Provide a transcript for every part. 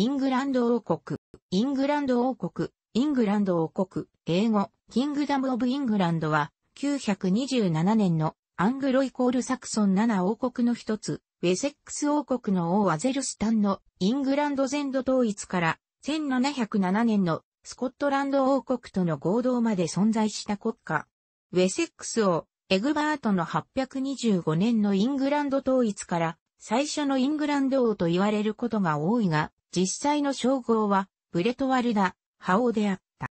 イングランド王国、イングランド王国、イングランド王国、英語、キングダム・オブ・イングランドは、927年のアングロイコール・サクソン7王国の一つ、ウェセックス王国の王アゼルスタンのイングランド全土統一から、1707年のスコットランド王国との合同まで存在した国家。ウェセックス王、エグバートの825年のイングランド統一から、最初のイングランド王と言われることが多いが、実際の称号は、ブレトワルダ、ハオであった。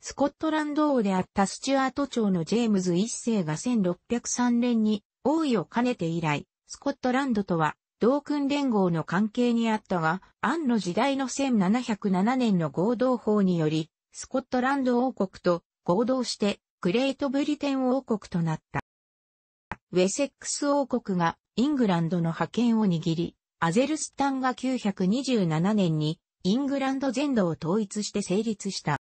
スコットランド王であったスチュアート朝のジェームズ一世が1603年に王位を兼ねて以来、スコットランドとは同訓連合の関係にあったが、アンの時代の1707年の合同法により、スコットランド王国と合同してグレートブリテン王国となった。ウェセックス王国がイングランドの覇権を握り、アゼルスタンが927年にイングランド全土を統一して成立した。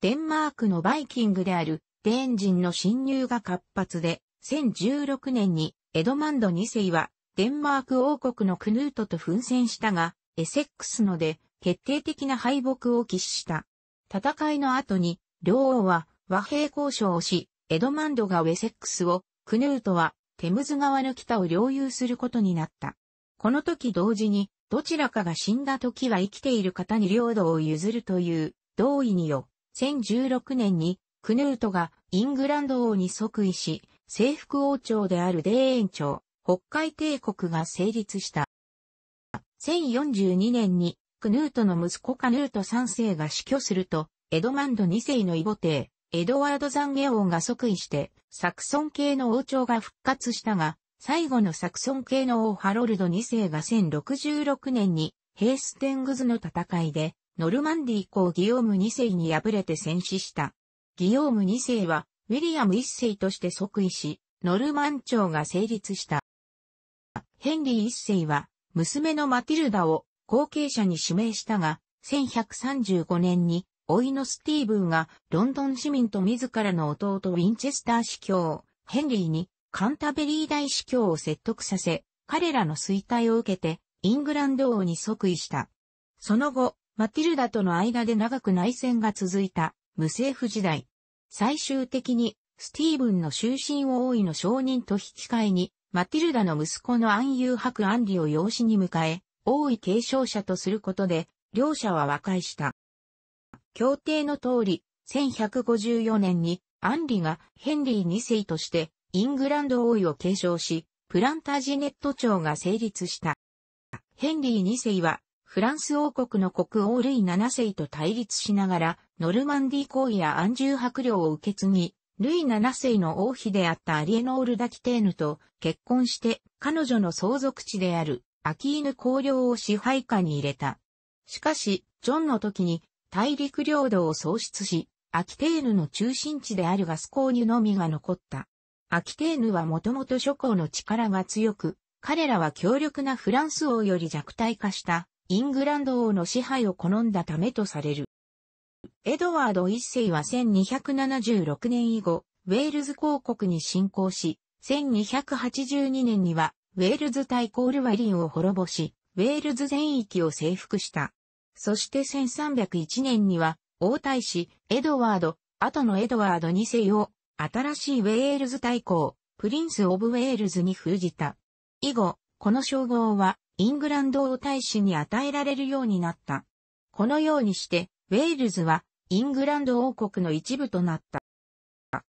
デンマークのバイキングであるデーン人の侵入が活発で、1016年にエドマンド2世はデンマーク王国のクヌートと奮戦したが、エセックスので決定的な敗北を喫した。戦いの後に、両王は和平交渉をし、エドマンドがウェセックスを、クヌートはテムズ川の北を領有することになった。この時同時に、どちらかが死んだ時は生きている方に領土を譲るという同意によ、1016年にクヌートがイングランド王に即位し、征服王朝であるデーン朝、北海帝国が成立した。1042年にクヌートの息子カヌート3世が死去すると、エドマンド2世の異母帝、エドワード・ザンゲ王が即位して、サクソン系の王朝が復活したが、最後のサクソン系の王ハロルド2世が1066年にヘーステングズの戦いでノルマンディ公ギオーム2世に敗れて戦死した。ギオーム2世はウィリアム1世として即位し、ノルマン朝が成立した。ヘンリー1世は娘のマティルダを後継者に指名したが、1135年に、老いのスティーブーがロンドン市民と自らの弟ウィンチェスター司教、ヘンリーにカンタベリー大司教を説得させ、彼らの衰退を受けて、イングランド王に即位した。その後、マティルダとの間で長く内戦が続いた、無政府時代。最終的に、スティーブンの終身を王位の承認と引き換えに、マティルダの息子のーハ白アンリを養子に迎え、王位継承者とすることで、両者は和解した。協定の通り、1154年に、アンリがヘンリー2世としてイングランド王位を継承し、プランタジネット朝が成立した。ヘンリー2世は、フランス王国の国王ルイ7世と対立しながら、ノルマンディー為や安住白領を受け継ぎ、ルイ7世の王妃であったアリエノール・ダキテーヌと結婚して彼女の相続地であるアキーヌ公領を支配下に入れた。しかし、ジョンの時に大陸領土を喪失し、アキテーヌの中心地であるガス購入のみが残った。アキテーヌはもともと諸侯の力が強く、彼らは強力なフランス王より弱体化したイングランド王の支配を好んだためとされる。エドワード一世は1276年以後、ウェールズ公国に侵攻し、1282年にはウェールズ対コールワリンを滅ぼし、ウェールズ全域を征服した。そして1301年には、王太子、エドワード、後のエドワード2世を新しいウェールズ大公、プリンス・オブ・ウェールズに封じた。以後、この称号は、イングランド王大使に与えられるようになった。このようにして、ウェールズは、イングランド王国の一部となった。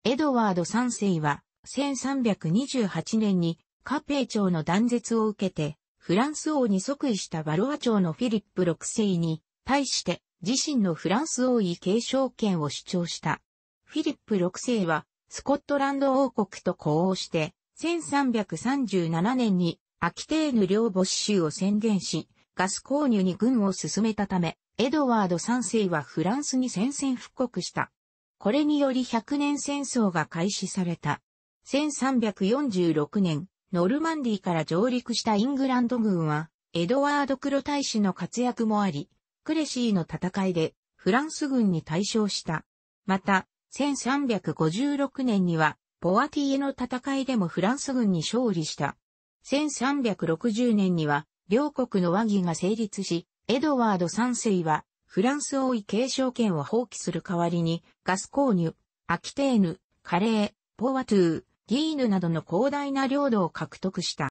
エドワード3世は、1328年に、カペイ朝の断絶を受けて、フランス王に即位したバロア朝のフィリップ6世に、対して、自身のフランス王位継承権を主張した。フィリップ6世は、スコットランド王国と呼応して、1337年にアキテーヌ領没州を宣言し、ガス購入に軍を進めたため、エドワード3世はフランスに宣戦復国した。これにより100年戦争が開始された。1346年、ノルマンディから上陸したイングランド軍は、エドワード黒大使の活躍もあり、クレシーの戦いでフランス軍に対象した。また、1356年には、ポアティエの戦いでもフランス軍に勝利した。1360年には、両国の和議が成立し、エドワード3世は、フランス王位継承権を放棄する代わりに、ガスコーニュ、アキテーヌ、カレー、ポワトゥー、ギーヌなどの広大な領土を獲得した。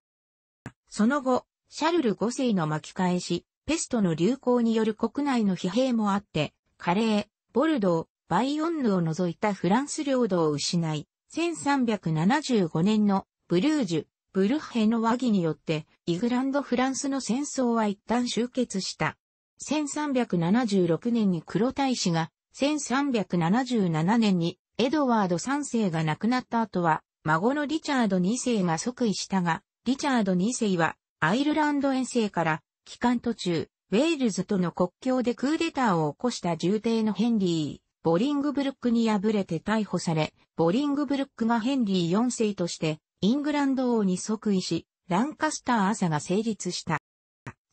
その後、シャルル5世の巻き返し、ペストの流行による国内の疲弊もあって、カレー、ボルドー、バイオンヌを除いたフランス領土を失い、1375年のブルージュ、ブルッヘの和議によって、イグランド・フランスの戦争は一旦終結した。1376年に黒大使が、1377年にエドワード3世が亡くなった後は、孫のリチャード2世が即位したが、リチャード2世はアイルランド遠征から帰還途中、ウェールズとの国境でクーデターを起こした重帝のヘンリー。ボリングブルックに敗れて逮捕され、ボリングブルックがヘンリー4世としてイングランド王に即位し、ランカスター朝が成立した。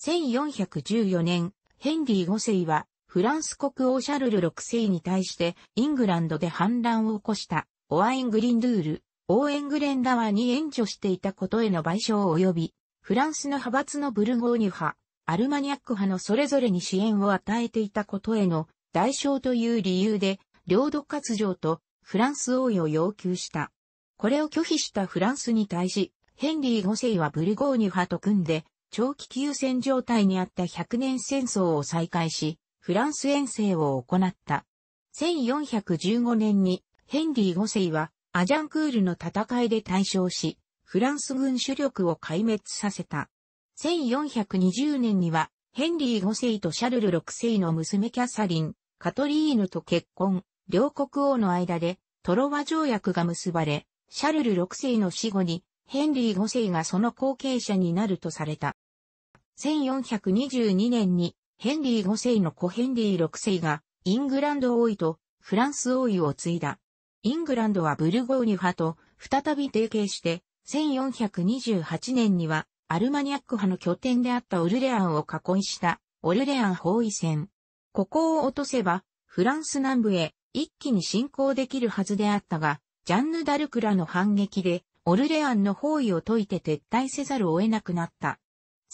1414年、ヘンリー5世はフランス国王シャルル6世に対してイングランドで反乱を起こしたオアイングリンドゥール、オーエングレンワーに援助していたことへの賠償及び、フランスの派閥のブルゴーニュ派、アルマニャック派のそれぞれに支援を与えていたことへの代償という理由で、領土割譲とフランス王位を要求した。これを拒否したフランスに対し、ヘンリー5世はブルゴーニュ派と組んで、長期休戦状態にあった100年戦争を再開し、フランス遠征を行った。1415年にヘンリー5世はアジャンクールの戦いで大勝し、フランス軍主力を壊滅させた。1420年にはヘンリー5世とシャルル6世の娘キャサリン、カトリーヌと結婚、両国王の間でトロワ条約が結ばれ、シャルル6世の死後にヘンリー5世がその後継者になるとされた。1422年にヘンリー5世の子ヘンリー6世がイングランド王位とフランス王位を継いだ。イングランドはブルゴーニュ派と再び提携して、1428年にはアルマニャック派の拠点であったオルレアンを囲いしたオルレアン包囲戦。ここを落とせば、フランス南部へ一気に進行できるはずであったが、ジャンヌ・ダルクラの反撃で、オルレアンの包囲を解いて撤退せざるを得なくなった。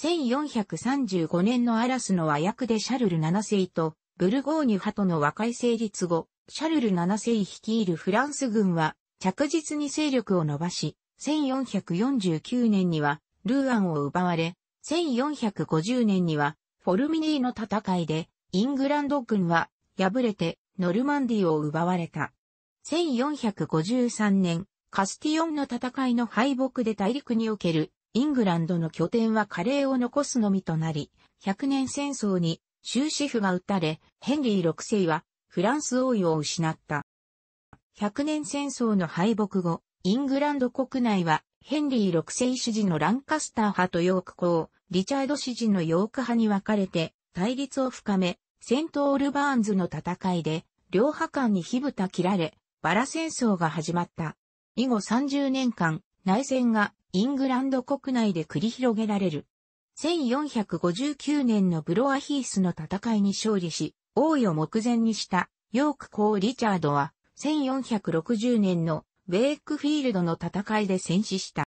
1435年のアラスの和訳でシャルル7世とブルゴーニュ派との和解成立後、シャルル7世率いるフランス軍は着実に勢力を伸ばし、1449年にはルーアンを奪われ、1450年にはフォルミニーの戦いでイングランド軍は敗れてノルマンディを奪われた。1453年、カスティオンの戦いの敗北で大陸におけるイングランドの拠点はカレーを残すのみとなり、100年戦争に終止符が打たれ、ヘンリー6世はフランス王位を失った。100年戦争の敗北後、イングランド国内はヘンリー6世支持のランカスター派とヨーク公、リチャード支持のヨーク派に分かれて対立を深め、セントオルバーンズの戦いで、両派間に火蓋切られ、バラ戦争が始まった。以後30年間、内戦がイングランド国内で繰り広げられる。1459年のブロアヒースの戦いに勝利し、王位を目前にしたヨーク公リチャードは、1460年のウェイクフィールドの戦いで戦死した。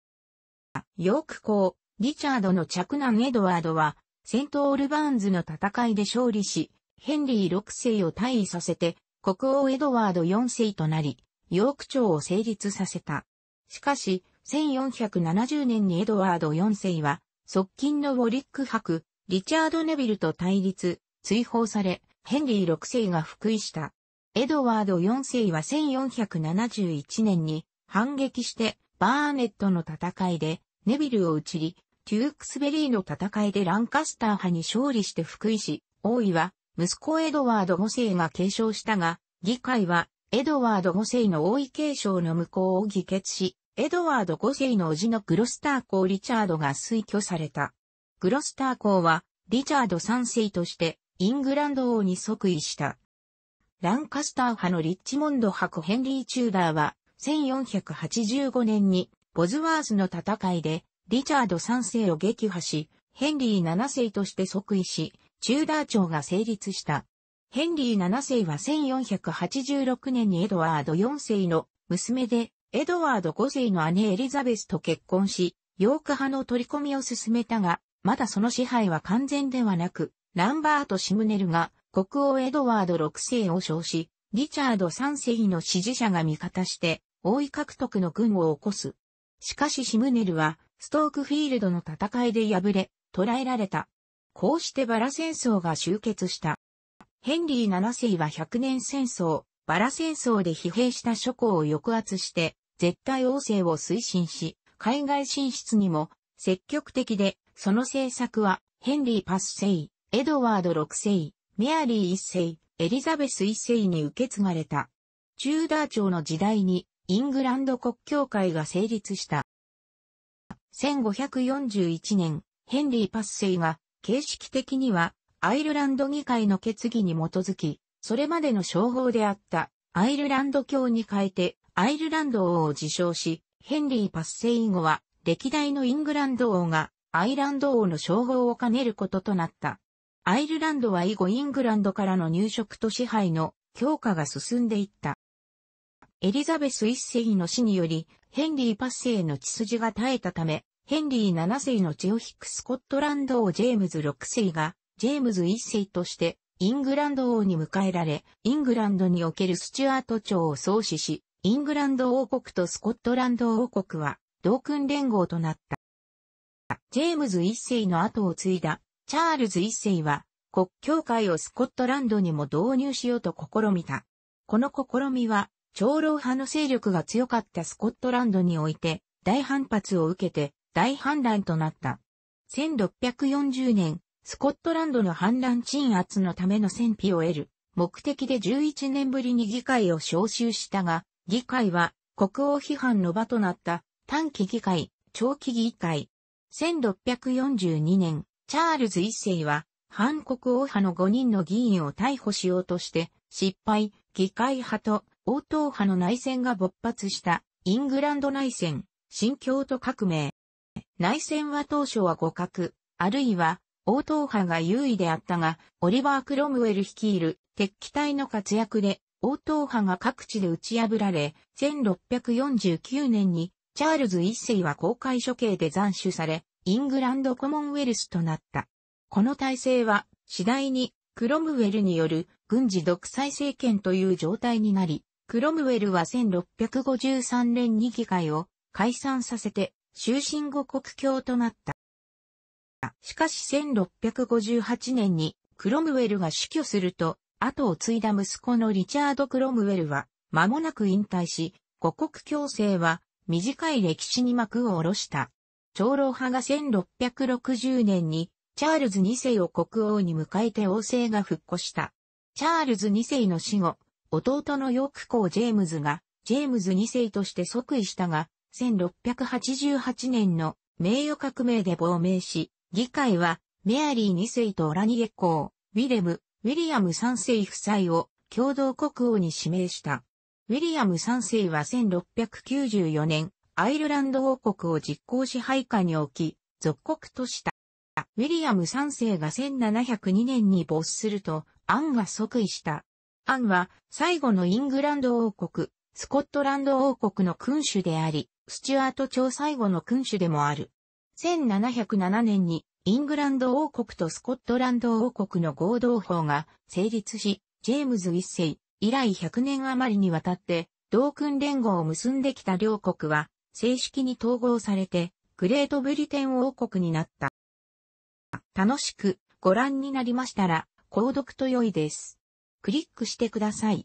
ヨーク公リチャードの着男エドワードは、セント・オルバーンズの戦いで勝利し、ヘンリー6世を退位させて、国王エドワード4世となり、ヨーク朝を成立させた。しかし、1470年にエドワード4世は、側近のウォリック伯、リチャード・ネビルと対立、追放され、ヘンリー6世が復位した。エドワード4世は1471年に反撃してバーネットの戦いでネビルを打ちり、キュークスベリーの戦いでランカスター派に勝利して福井市、王位は、息子エドワード5世が継承したが、議会は、エドワード5世の王位継承の無効を議決し、エドワード5世の叔父のグロスター公リチャードが推挙された。グロスター公は、リチャード3世として、イングランド王に即位した。ランカスター派のリッチモンド伯ヘンリー・チューダーは、1485年に、ボズワースの戦いで、リチャード3世を撃破し、ヘンリー7世として即位し、チューダー朝が成立した。ヘンリー7世は1486年にエドワード4世の娘で、エドワード5世の姉エリザベスと結婚し、ヨーク派の取り込みを進めたが、まだその支配は完全ではなく、ランバート・シムネルが国王エドワード6世を称し、リチャード3世の支持者が味方して、王位獲得の軍を起こす。しかしシムネルはストークフィールドの戦いで敗れ、捕らえられた。こうしてバラ戦争が終結した。ヘンリー7世は100年戦争、バラ戦争で疲弊した諸侯を抑圧して、絶対王政を推進し、海外進出にも積極的で、その政策は、ヘンリー・パス世、エドワード6世、メアリー1世、エリザベス1世に受け継がれた。チューダー朝の時代に、イングランド国教会が成立した。1541年、ヘンリー・パッセイが、形式的には、アイルランド議会の決議に基づき、それまでの称号であった、アイルランド教に変えて、アイルランド王を自称し、ヘンリー・パッセイ後は、歴代のイングランド王が、アイランド王の称号を兼ねることとなった。アイルランドは以後イングランドからの入植と支配の強化が進んでいった。エリザベス一世の死により、ヘンリー八世の血筋が絶えたため、ヘンリー七世の血を引くスコットランド王ジェームズ六世が、ジェームズ一世として、イングランド王に迎えられ、イングランドにおけるスチュアート朝を創始し、イングランド王国とスコットランド王国は、同君連合となった。ジェームズ一世の後を継いだ、チャールズ一世は、国教会をスコットランドにも導入しようと試みた。この試みは、長老派の勢力が強かったスコットランドにおいて、大反発を受けて、大反乱となった。1640年、スコットランドの反乱鎮圧のための戦費を得る、目的で11年ぶりに議会を招集したが、議会は国王批判の場となった短期議会、長期議会。1642年、チャールズ一世は、反国王派の5人の議員を逮捕しようとして、失敗、議会派と王党派の内戦が勃発したイングランド内戦、新教徒革命。内戦は当初は互角、あるいは王党派が優位であったが、オリバー・クロムウェル率いる敵機隊の活躍で王党派が各地で打ち破られ、1649年にチャールズ一世は公開処刑で斬首され、イングランドコモンウェルスとなった。この体制は次第にクロムウェルによる軍事独裁政権という状態になり、クロムウェルは1653年に議会を解散させて終身後国教となった。しかし1658年にクロムウェルが死去すると、後を継いだ息子のリチャード・クロムウェルは間もなく引退し、五国共生は短い歴史に幕を下ろした。長老派が1660年にチャールズ2世を国王に迎えて王政が復古した。チャールズ2世の死後、弟のヨーク公ジェームズが、ジェームズ2世として即位したが、1688年の名誉革命で亡命し、議会はメアリー2世とオラニエ公、ウィレム、ウィリアム3世夫妻を共同国王に指名した。ウィリアム3世は1694年、アイルランド王国を実行支配下に置き、属国とした。ウィリアム3世が1702年に没すると、アンが即位した。アンは最後のイングランド王国、スコットランド王国の君主であり、スチュアート朝最後の君主でもある。1707年にイングランド王国とスコットランド王国の合同法が成立し、ジェームズ一世以来100年余りにわたって同君連合を結んできた両国は正式に統合されてグレートブリテン王国になった。楽しくご覧になりましたら、購読と良いです。クリックしてください。